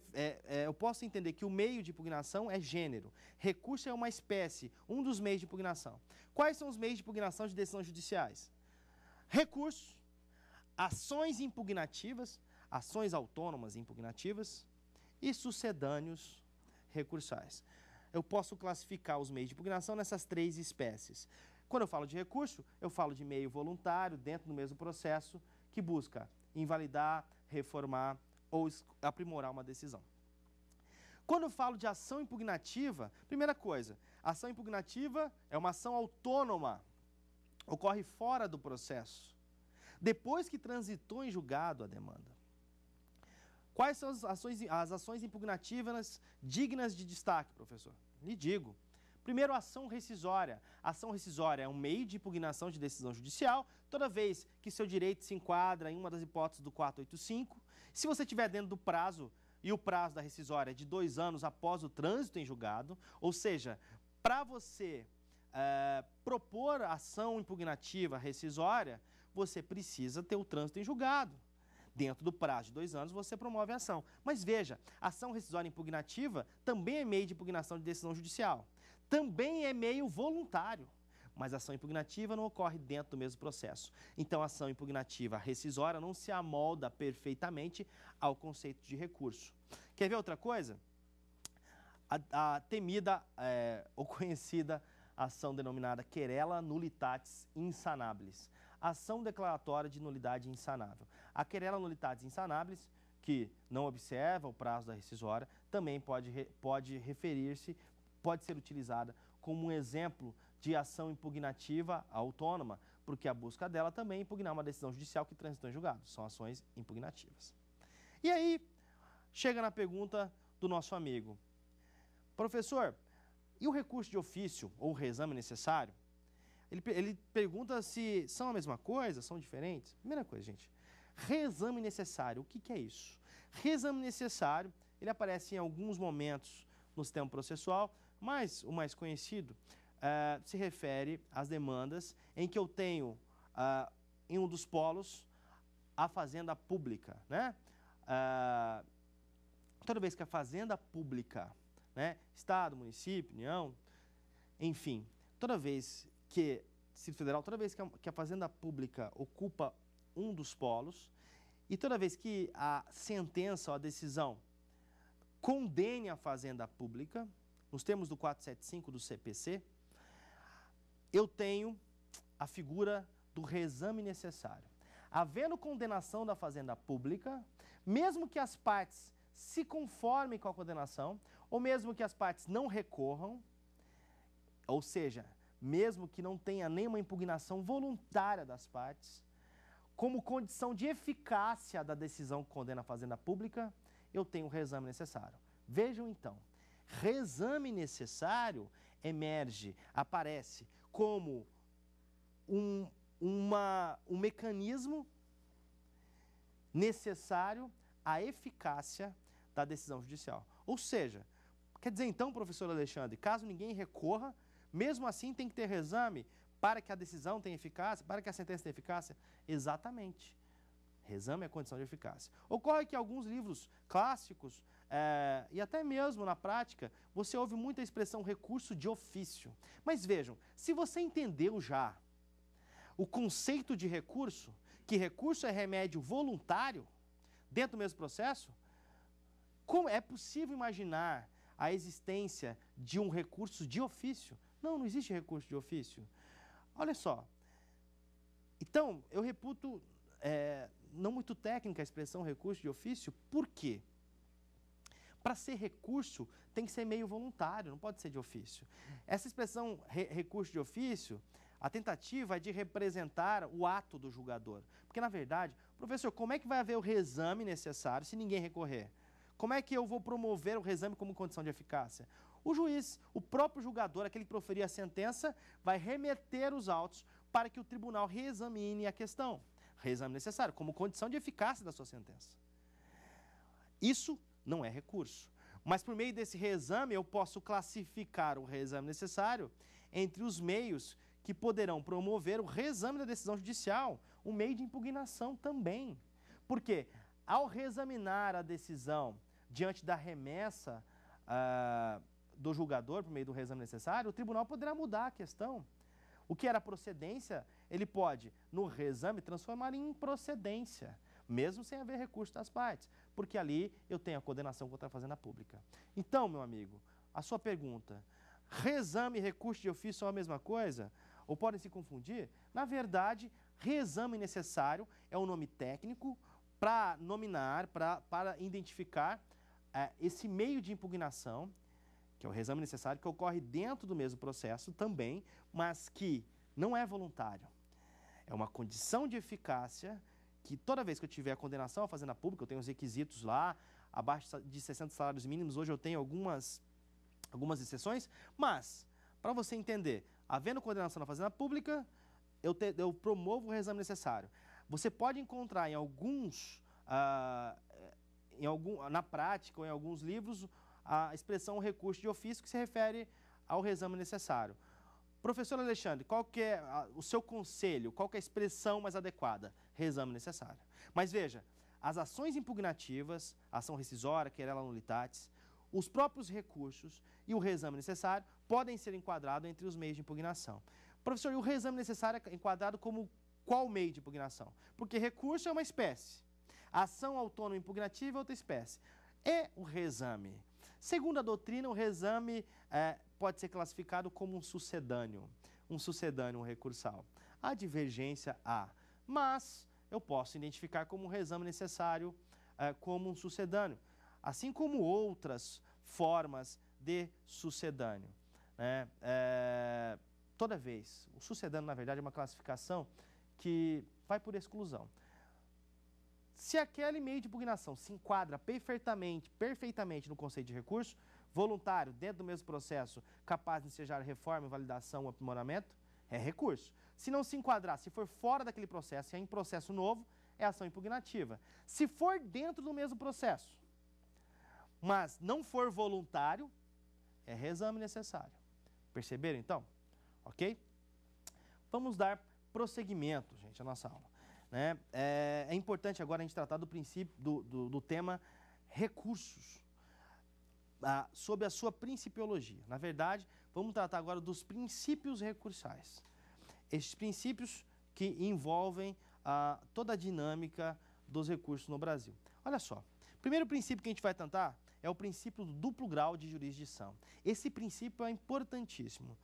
é, eu posso entender que o meio de impugnação é gênero. Recurso é uma espécie, um dos meios de impugnação. Quais são os meios de impugnação de decisões judiciais? Recurso, ações impugnativas, ações autônomas impugnativas e sucedâneos recursais eu posso classificar os meios de impugnação nessas três espécies. Quando eu falo de recurso, eu falo de meio voluntário, dentro do mesmo processo, que busca invalidar, reformar ou aprimorar uma decisão. Quando eu falo de ação impugnativa, primeira coisa, ação impugnativa é uma ação autônoma, ocorre fora do processo, depois que transitou em julgado a demanda. Quais são as ações, as ações impugnativas dignas de destaque, professor? Lhe digo. Primeiro, ação rescisória. Ação rescisória é um meio de impugnação de decisão judicial, toda vez que seu direito se enquadra em uma das hipóteses do 485. Se você estiver dentro do prazo, e o prazo da rescisória é de dois anos após o trânsito em julgado, ou seja, para você eh, propor ação impugnativa rescisória, você precisa ter o trânsito em julgado. Dentro do prazo de dois anos, você promove a ação. Mas veja, ação rescisória impugnativa também é meio de impugnação de decisão judicial. Também é meio voluntário mas ação impugnativa não ocorre dentro do mesmo processo. Então, a ação impugnativa rescisória não se amolda perfeitamente ao conceito de recurso. Quer ver outra coisa? A, a temida é, ou conhecida ação denominada querela nullitatis insanabilis, ação declaratória de nulidade insanável. A querela nulitatis insanáveis que não observa o prazo da rescisória, também pode, pode referir-se, pode ser utilizada como um exemplo de ação impugnativa autônoma, porque a busca dela também é impugnar uma decisão judicial que transitou em julgado. São ações impugnativas. E aí, chega na pergunta do nosso amigo. Professor, e o recurso de ofício ou reexame necessário? Ele, ele pergunta se são a mesma coisa, são diferentes. Primeira coisa, gente, Reexame necessário, o que, que é isso? Reexame necessário, ele aparece em alguns momentos no sistema processual, mas o mais conhecido uh, se refere às demandas em que eu tenho, uh, em um dos polos, a fazenda pública. Né? Uh, toda vez que a fazenda pública, né, Estado, município, União, enfim, toda vez que, Distrito Federal, toda vez que a, que a fazenda pública ocupa um dos polos, e toda vez que a sentença ou a decisão condene a fazenda pública, nos termos do 475 do CPC, eu tenho a figura do reexame necessário. Havendo condenação da fazenda pública, mesmo que as partes se conformem com a condenação, ou mesmo que as partes não recorram, ou seja, mesmo que não tenha nenhuma impugnação voluntária das partes, como condição de eficácia da decisão que condena a fazenda pública, eu tenho o reexame necessário. Vejam então, reexame necessário emerge, aparece como um, uma, um mecanismo necessário à eficácia da decisão judicial. Ou seja, quer dizer então, professor Alexandre, caso ninguém recorra, mesmo assim tem que ter reexame? para que a decisão tenha eficácia, para que a sentença tenha eficácia? Exatamente. Exame é condição de eficácia. Ocorre que alguns livros clássicos é, e até mesmo na prática, você ouve muita expressão recurso de ofício. Mas vejam, se você entendeu já o conceito de recurso, que recurso é remédio voluntário, dentro do mesmo processo, como é possível imaginar a existência de um recurso de ofício? Não, não existe recurso de ofício. Olha só. Então, eu reputo é, não muito técnica a expressão recurso de ofício, por quê? Para ser recurso, tem que ser meio voluntário, não pode ser de ofício. Essa expressão re recurso de ofício, a tentativa é de representar o ato do julgador. Porque, na verdade, professor, como é que vai haver o reexame necessário se ninguém recorrer? Como é que eu vou promover o reexame como condição de eficácia? O juiz, o próprio julgador, aquele que proferir a sentença, vai remeter os autos para que o tribunal reexamine a questão. Reexame necessário, como condição de eficácia da sua sentença. Isso não é recurso. Mas por meio desse reexame, eu posso classificar o reexame necessário entre os meios que poderão promover o reexame da decisão judicial, o meio de impugnação também. Porque ao reexaminar a decisão diante da remessa uh, do julgador, por meio do reexame necessário, o tribunal poderá mudar a questão. O que era procedência, ele pode, no reexame, transformar em improcedência, mesmo sem haver recurso das partes, porque ali eu tenho a condenação contra a fazenda pública. Então, meu amigo, a sua pergunta, reexame e recurso de ofício são a mesma coisa? Ou podem se confundir? Na verdade, reexame necessário é um nome técnico para nominar, para identificar é, esse meio de impugnação que é o reexame necessário, que ocorre dentro do mesmo processo também, mas que não é voluntário. É uma condição de eficácia que toda vez que eu tiver a condenação à fazenda pública, eu tenho os requisitos lá, abaixo de 60 salários mínimos, hoje eu tenho algumas, algumas exceções, mas, para você entender, havendo condenação na fazenda pública, eu, te, eu promovo o reexame necessário. Você pode encontrar em alguns, ah, eh, em algum, na prática ou em alguns livros, a expressão recurso de ofício que se refere ao reexame necessário. Professor Alexandre, qual que é a, o seu conselho, qual que é a expressão mais adequada? Reexame necessário. Mas veja, as ações impugnativas, ação rescisória, querela nulitatis, os próprios recursos e o reexame necessário podem ser enquadrados entre os meios de impugnação. Professor, e o reexame necessário é enquadrado como qual meio de impugnação? Porque recurso é uma espécie, ação autônoma impugnativa é outra espécie. É o reexame Segundo a doutrina, o reexame é, pode ser classificado como um sucedâneo, um sucedâneo recursal. A divergência há, mas eu posso identificar como um reexame necessário é, como um sucedâneo, assim como outras formas de sucedâneo. Né? É, toda vez, o sucedâneo, na verdade, é uma classificação que vai por exclusão. Se aquele meio de impugnação se enquadra perfeitamente, perfeitamente no conceito de recurso, voluntário, dentro do mesmo processo, capaz de ensejar reforma, validação, aprimoramento, é recurso. Se não se enquadrar, se for fora daquele processo e é em processo novo, é ação impugnativa. Se for dentro do mesmo processo, mas não for voluntário, é reexame necessário. Perceberam então? Ok? Vamos dar prosseguimento, gente, à nossa aula. Né? É é importante agora a gente tratar do princípio do, do, do tema recursos. Ah, sobre a sua principiologia. Na verdade, vamos tratar agora dos princípios recursais. Esses princípios que envolvem ah, toda a dinâmica dos recursos no Brasil. Olha só, primeiro princípio que a gente vai tentar é o princípio do duplo grau de jurisdição. Esse princípio é importantíssimo.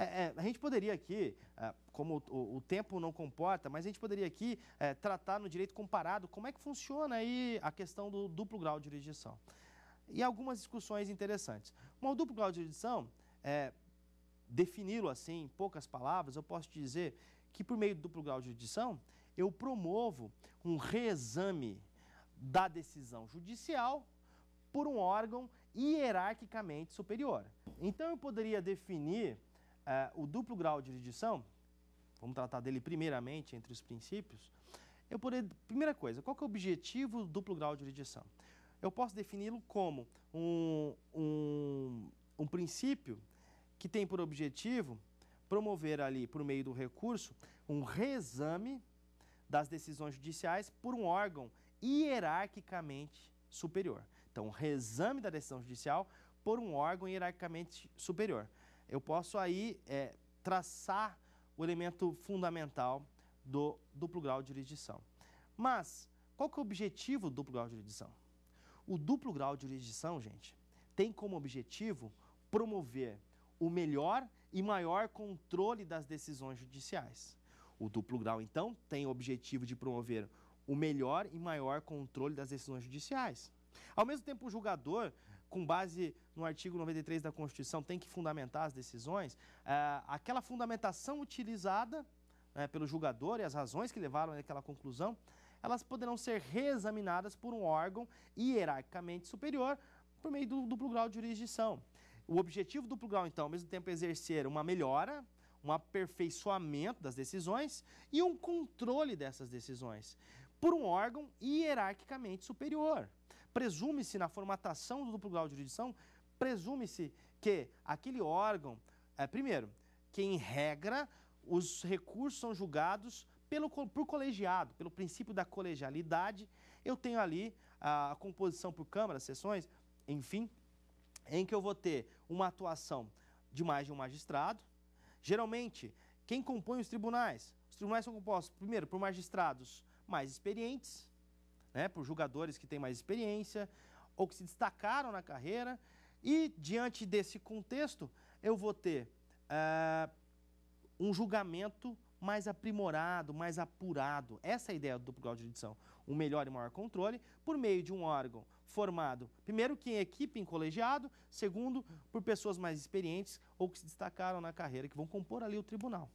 É, é, a gente poderia aqui, é, como o, o, tempo não comporta, mas a gente poderia aqui é, tratar no direito comparado como é que funciona aí a questão do duplo grau de jurisdição. E algumas discussões interessantes. Bom, o duplo grau de jurisdição, defini-lo assim, em poucas palavras, eu posso dizer que por meio do duplo grau de jurisdição, eu promovo um reexame da decisão judicial por um órgão hierarquicamente superior. Então eu poderia definir Uh, o duplo grau de jurisdição, vamos tratar dele primeiramente entre os princípios, eu poder, primeira coisa, qual é o objetivo do duplo grau de jurisdição? Eu posso defini-lo como um, um, um princípio que tem por objetivo promover ali, por meio do recurso, um reexame das decisões judiciais por um órgão hierarquicamente superior. Então, reexame da decisão judicial por um órgão hierarquicamente superior eu posso aí é, traçar o elemento fundamental do duplo grau de jurisdição. Mas, qual que é o objetivo do duplo grau de jurisdição? O duplo grau de jurisdição, gente, tem como objetivo promover o melhor e maior controle das decisões judiciais. O duplo grau, então, tem o objetivo de promover o melhor e maior controle das decisões judiciais. Ao mesmo tempo, o julgador com base no artigo 93 da Constituição, tem que fundamentar as decisões, é, aquela fundamentação utilizada né, pelo julgador e as razões que levaram àquela conclusão, elas poderão ser reexaminadas por um órgão hierarquicamente superior por meio do duplo grau de jurisdição. O objetivo do duplo grau, então, ao mesmo tempo é exercer uma melhora, um aperfeiçoamento das decisões e um controle dessas decisões por um órgão hierarquicamente superior. Presume-se na formatação do duplo grau de jurisdição, presume-se que aquele órgão, é, primeiro, que em regra os recursos são julgados pelo, por colegiado, pelo princípio da colegialidade. Eu tenho ali a, a composição por câmaras, sessões, enfim, em que eu vou ter uma atuação de mais de um magistrado. Geralmente, quem compõe os tribunais? Os tribunais são compostos, primeiro, por magistrados mais experientes, né, por jogadores que têm mais experiência ou que se destacaram na carreira. E diante desse contexto, eu vou ter uh, um julgamento mais aprimorado, mais apurado. Essa é a ideia do duplo grau de jurisdição. Um melhor e maior controle por meio de um órgão formado, primeiro, que em equipe, em colegiado, segundo, por pessoas mais experientes ou que se destacaram na carreira, que vão compor ali o tribunal.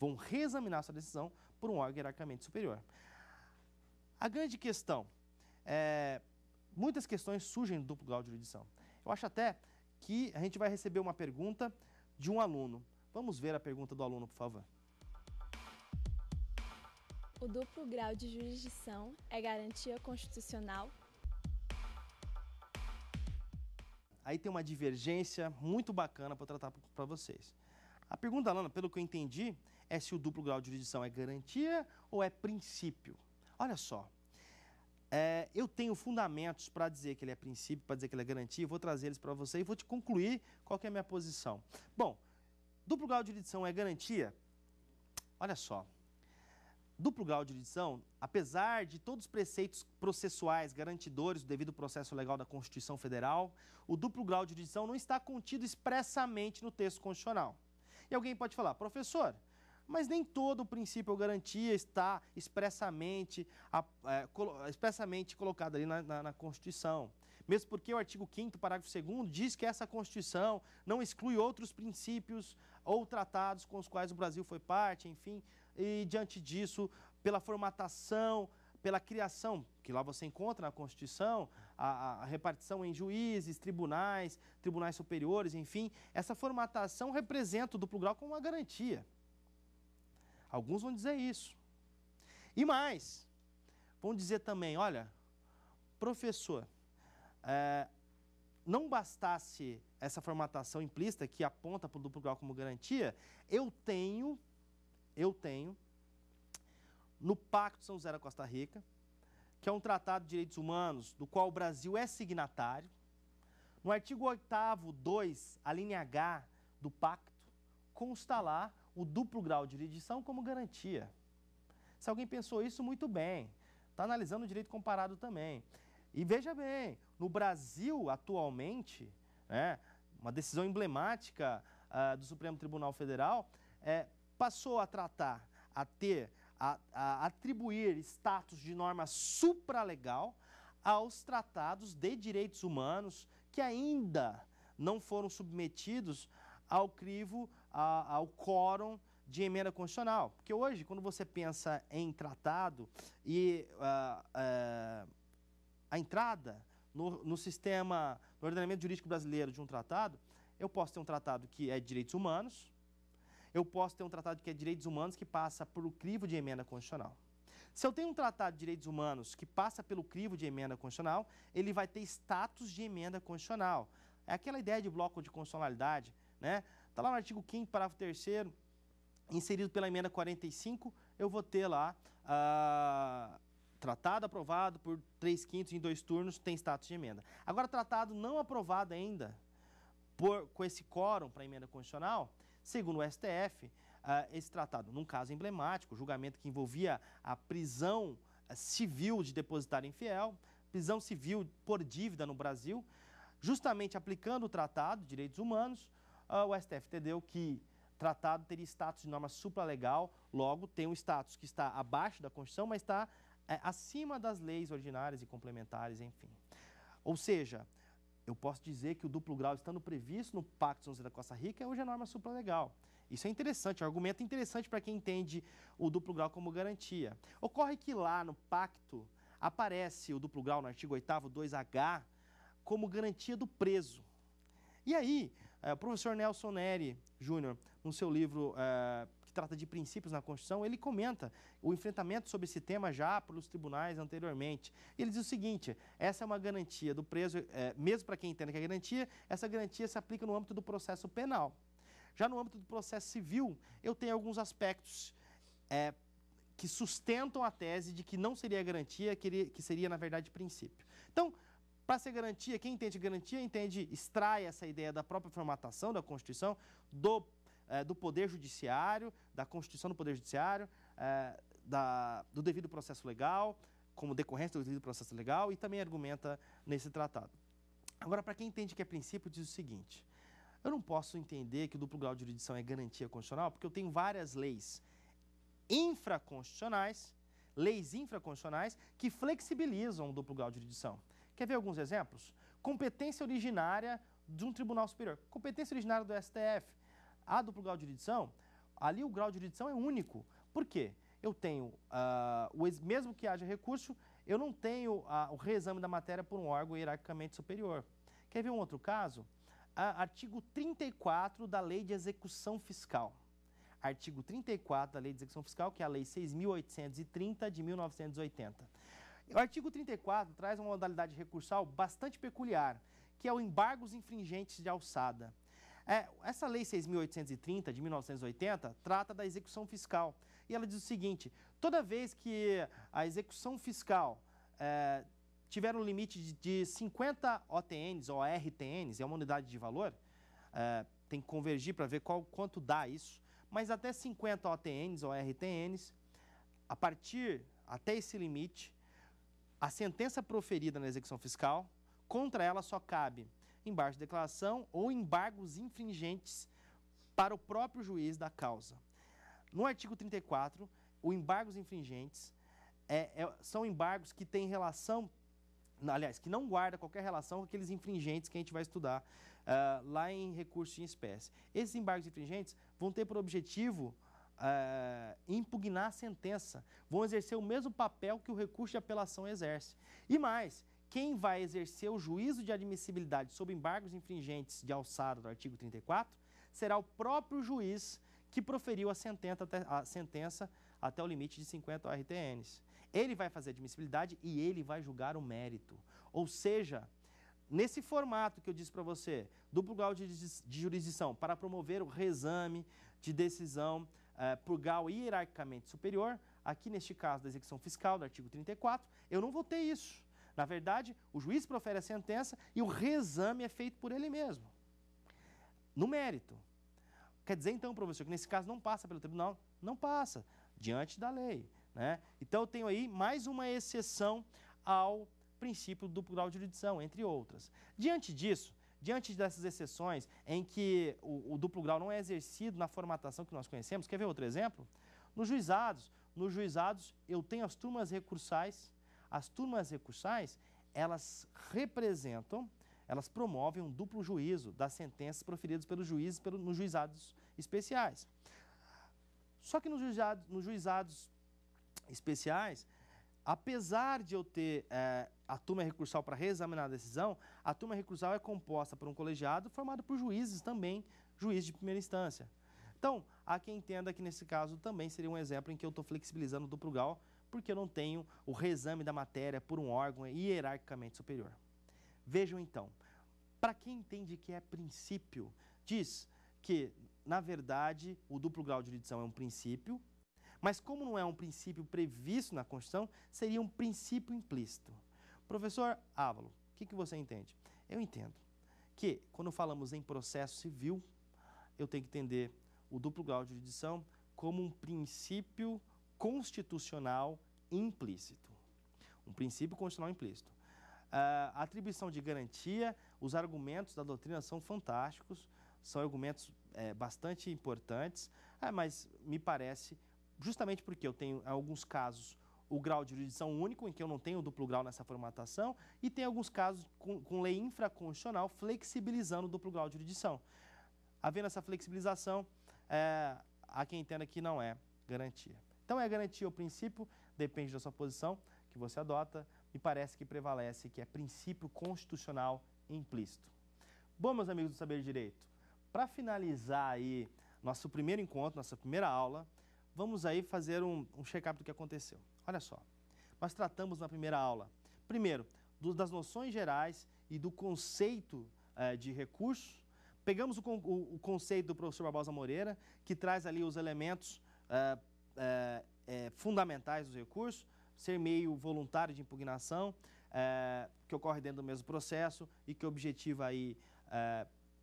Vão reexaminar sua decisão por um órgão hierarquicamente superior. A grande questão é, muitas questões surgem do duplo grau de jurisdição. Eu acho até que a gente vai receber uma pergunta de um aluno. Vamos ver a pergunta do aluno, por favor. O duplo grau de jurisdição é garantia constitucional? Aí tem uma divergência muito bacana para tratar para vocês. A pergunta, Lana, pelo que eu entendi, é se o duplo grau de jurisdição é garantia ou é princípio. Olha só, é, eu tenho fundamentos para dizer que ele é princípio, para dizer que ele é garantia, vou trazer eles para você e vou te concluir qual é a minha posição. Bom, duplo grau de jurisdição é garantia? Olha só, duplo grau de jurisdição, apesar de todos os preceitos processuais garantidores do devido processo legal da Constituição Federal, o duplo grau de jurisdição não está contido expressamente no texto constitucional. E alguém pode falar, professor, mas nem todo o princípio ou garantia está expressamente, é, expressamente colocado ali na, na, na Constituição. Mesmo porque o artigo 5 parágrafo 2 diz que essa Constituição não exclui outros princípios ou tratados com os quais o Brasil foi parte, enfim, e diante disso, pela formatação, pela criação, que lá você encontra na Constituição, a, a, repartição em juízes, tribunais, tribunais superiores, enfim, essa formatação representa o duplo grau como uma garantia. Alguns vão dizer isso. E mais, vão dizer também: olha, professor, é, não bastasse essa formatação implícita que aponta para o duplo grau como garantia, eu tenho, eu tenho, no Pacto São José da Costa Rica, que é um tratado de direitos humanos do qual o Brasil é signatário, no artigo 8 2, a linha H do pacto, consta lá o duplo grau de jurisdição como garantia. Se alguém pensou isso, muito bem. Está analisando o direito comparado também. E veja bem, no Brasil, atualmente, né, uma decisão emblemática uh, do Supremo Tribunal Federal é, passou a tratar, a ter, a, a atribuir status de norma supralegal aos tratados de direitos humanos que ainda não foram submetidos ao crivo a, ao quórum de emenda constitucional. Porque hoje, quando você pensa em tratado e uh, uh, a entrada no, no, sistema, no ordenamento jurídico brasileiro de um tratado, eu posso ter um tratado que é de direitos humanos, eu posso ter um tratado que é de direitos humanos que passa pelo crivo de emenda constitucional. Se eu tenho um tratado de direitos humanos que passa pelo crivo de emenda constitucional, ele vai ter status de emenda constitucional. É aquela ideia de bloco de constitucionalidade, né? Está lá no artigo 5 parágrafo 3 inserido pela emenda 45, eu vou ter lá ah, tratado aprovado por 3 quintos em dois turnos, tem status de emenda. Agora, tratado não aprovado ainda por, com esse quórum para emenda constitucional, segundo o STF, ah, esse tratado, num caso emblemático, julgamento que envolvia a prisão ah, civil de depositário infiel, prisão civil por dívida no Brasil, justamente aplicando o Tratado de Direitos Humanos, ah, o STF entendeu que tratado teria status de norma supralegal, logo tem um status que está abaixo da Constituição, mas está é, acima das leis ordinárias e complementares, enfim. Ou seja, eu posso dizer que o duplo grau, estando previsto no Pacto São José da Costa Rica, é hoje é norma supralegal. Isso é interessante, é um argumento interessante para quem entende o duplo grau como garantia. Ocorre que lá no pacto aparece o duplo grau no artigo 8º, 2H, como garantia do preso. E aí, é, o professor Nelson Neri Júnior, no seu livro é, que trata de princípios na Constituição, ele comenta o enfrentamento sobre esse tema já pelos tribunais anteriormente. Ele diz o seguinte: essa é uma garantia do preso, é, mesmo para quem entende que é garantia, essa garantia se aplica no âmbito do processo penal. Já no âmbito do processo civil, eu tenho alguns aspectos é, que sustentam a tese de que não seria garantia, que seria, na verdade, princípio. Então, para ser garantia, quem entende garantia entende, extrai essa ideia da própria formatação da Constituição, do, eh, do Poder Judiciário, da Constituição do Poder Judiciário, eh, da, do devido processo legal, como decorrência do devido processo legal, e também argumenta nesse tratado. Agora, para quem entende que é princípio, diz o seguinte: eu não posso entender que o duplo grau de jurisdição é garantia constitucional, porque eu tenho várias leis infraconstitucionais, leis infraconstitucionais, que flexibilizam o duplo grau de jurisdição. Quer ver alguns exemplos? Competência originária de um tribunal superior. Competência originária do STF. A duplo grau de jurisdição, ali o grau de jurisdição é único. Por quê? Eu tenho, uh, o, mesmo que haja recurso, eu não tenho uh, o reexame da matéria por um órgão hierarquicamente superior. Quer ver um outro caso? artigo 34 da Lei de Execução Fiscal. Artigo 34 da Lei de Execução Fiscal, que é a Lei 6.830 de 1980. O artigo 34 traz uma modalidade recursal bastante peculiar, que é o embargos infringentes de alçada. É, essa lei 6.830 de 1980 trata da execução fiscal e ela diz o seguinte: toda vez que a execução fiscal é, tiver um limite de, de 50 OTNs ou RTNs, é uma unidade de valor, é, tem que convergir para ver qual, quanto dá isso, mas até 50 OTNs ou RTNs, a partir até esse limite, a sentença proferida na execução fiscal, contra ela só cabe embargo de declaração ou embargos infringentes para o próprio juiz da causa. No artigo 34, o embargos infringentes é, é, são embargos que têm relação, aliás, que não guarda qualquer relação com aqueles infringentes que a gente vai estudar uh, lá em recurso em espécie. Esses embargos infringentes vão ter por objetivo uh, impugnar a sentença, vão exercer o mesmo papel que o recurso de apelação exerce. E mais, quem vai exercer o juízo de admissibilidade sob embargos infringentes de alçada do artigo 34 será o próprio juiz que proferiu a sentença até, a sentença até o limite de 50 RTNs. Ele vai fazer a admissibilidade e ele vai julgar o mérito. Ou seja, nesse formato que eu disse para você, duplo grau de, de, jurisdição para promover o reexame de decisão ah, por grau hierarquicamente superior, aqui neste caso da execução fiscal do artigo 34, eu não votei isso. Na verdade, o juiz profere a sentença e o reexame é feito por ele mesmo. No mérito. Quer dizer então, professor, que nesse caso não passa pelo tribunal? Não passa, diante da lei. Né? Então eu tenho aí mais uma exceção ao princípio do grau de jurisdição, entre outras. Diante disso, Diante dessas exceções em que o, o duplo grau não é exercido na formatação que nós conhecemos, quer ver outro exemplo? Nos juizados, nos juizados eu tenho as turmas recursais. As turmas recursais, elas representam, elas promovem um duplo juízo das sentenças proferidas pelos juízes pelo, nos juizados especiais. Só que nos juizados, nos juizados especiais, Apesar de eu ter é, a turma recursal para reexaminar a decisão, a turma recursal é composta por um colegiado formado por juízes também, juízes de primeira instância. Então, há quem entenda que nesse caso também seria um exemplo em que eu estou flexibilizando o duplo grau, porque eu não tenho o reexame da matéria por um órgão hierarquicamente superior. Vejam então, para quem entende que é princípio, diz que, na verdade, o duplo grau de jurisdição é um princípio, mas como não é um princípio previsto na Constituição, seria um princípio implícito. Professor Ávalo, o que, que você entende? Eu entendo que quando falamos em processo civil, eu tenho que entender o duplo grau de jurisdição como um princípio constitucional implícito. Um princípio constitucional implícito. Ah, a atribuição de garantia, os argumentos da doutrina são fantásticos, são argumentos é, bastante importantes, ah, mas me parece justamente porque eu tenho alguns casos o grau de jurisdição único, em que eu não tenho duplo grau nessa formatação, e tem alguns casos com, com lei infraconstitucional flexibilizando o duplo grau de jurisdição. Havendo essa flexibilização, é, há quem entenda que não é garantia. Então, é garantia o princípio, depende da sua posição que você adota, me parece que prevalece que é princípio constitucional implícito. Bom, meus amigos do Saber Direito, para finalizar aí nosso primeiro encontro, nossa primeira aula, Vamos aí fazer um, um check-up do que aconteceu. Olha só, nós tratamos na primeira aula, primeiro, do, das noções gerais e do conceito é, de recurso. Pegamos o, o, o, conceito do professor Barbosa Moreira, que traz ali os elementos é, é, fundamentais dos recursos, ser meio voluntário de impugnação, que ocorre dentro do mesmo processo e que objetiva aí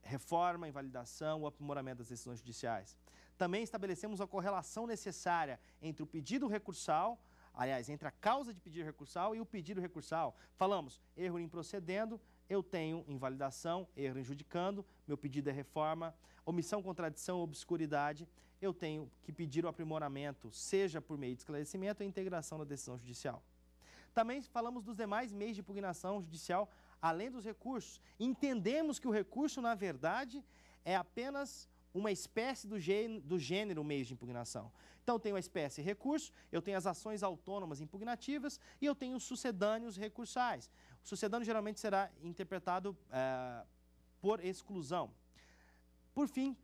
reforma, invalidação ou aprimoramento das decisões judiciais. Também estabelecemos a correlação necessária entre o pedido recursal, aliás, entre a causa de pedido recursal e o pedido recursal. Falamos erro improcedendo, eu tenho invalidação, erro judicando, meu pedido é reforma, omissão, contradição, obscuridade, eu tenho que pedir o aprimoramento, seja por meio de esclarecimento ou integração da decisão judicial. Também falamos dos demais meios de impugnação judicial, além dos recursos. Entendemos que o recurso, na verdade, é apenas uma espécie do, gênero, do gênero mês de impugnação. Então, eu tenho a espécie recurso, eu tenho as ações autônomas impugnativas e eu tenho os sucedâneos recursais. O sucedâneo geralmente será interpretado é, por exclusão. Por fim,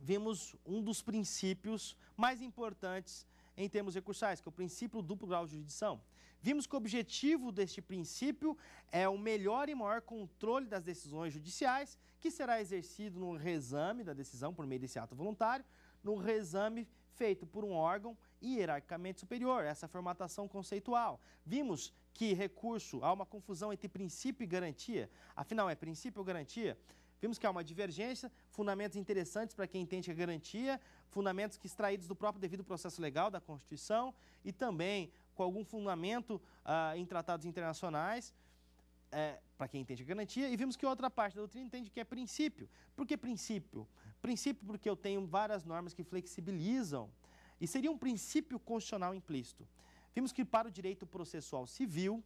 vimos um dos princípios mais importantes em termos recursais, que é o princípio duplo grau de jurisdição. Vimos que o objetivo deste princípio é o melhor e maior controle das decisões judiciais que será exercido no reexame da decisão por meio desse ato voluntário, no reexame feito por um órgão hierarquicamente superior, essa é formatação conceitual. Vimos que recurso há uma confusão entre princípio e garantia, afinal, é princípio ou garantia? Vimos que há uma divergência, fundamentos interessantes para quem entende a é garantia, fundamentos que extraídos do próprio devido processo legal da Constituição e também com algum fundamento ah, em tratados internacionais é, para quem entende a garantia, e vimos que outra parte da doutrina entende que é princípio. Por que princípio? Princípio porque eu tenho várias normas que flexibilizam, e seria um princípio constitucional implícito. Vimos que para o direito processual civil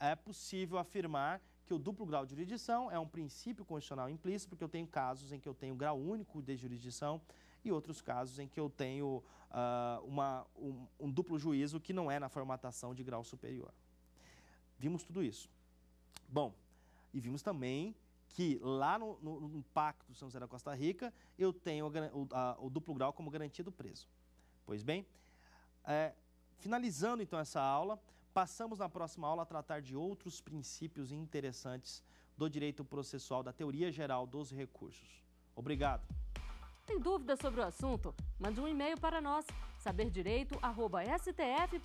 é possível afirmar que o duplo grau de jurisdição é um princípio constitucional implícito, porque eu tenho casos em que eu tenho grau único de jurisdição e outros casos em que eu tenho uh, uma, um, um duplo juízo que não é na formatação de grau superior. Vimos tudo isso. Bom, e vimos também que lá no, no, no Pacto São José da Costa Rica eu tenho o, a, o duplo grau como garantia do preso. Pois bem, é, finalizando então essa aula, passamos na próxima aula a tratar de outros princípios interessantes do direito processual, da teoria geral dos recursos. Obrigado. Tem dúvidas sobre o assunto? Mande um e-mail para nós, saberdireito.stf.jus.br.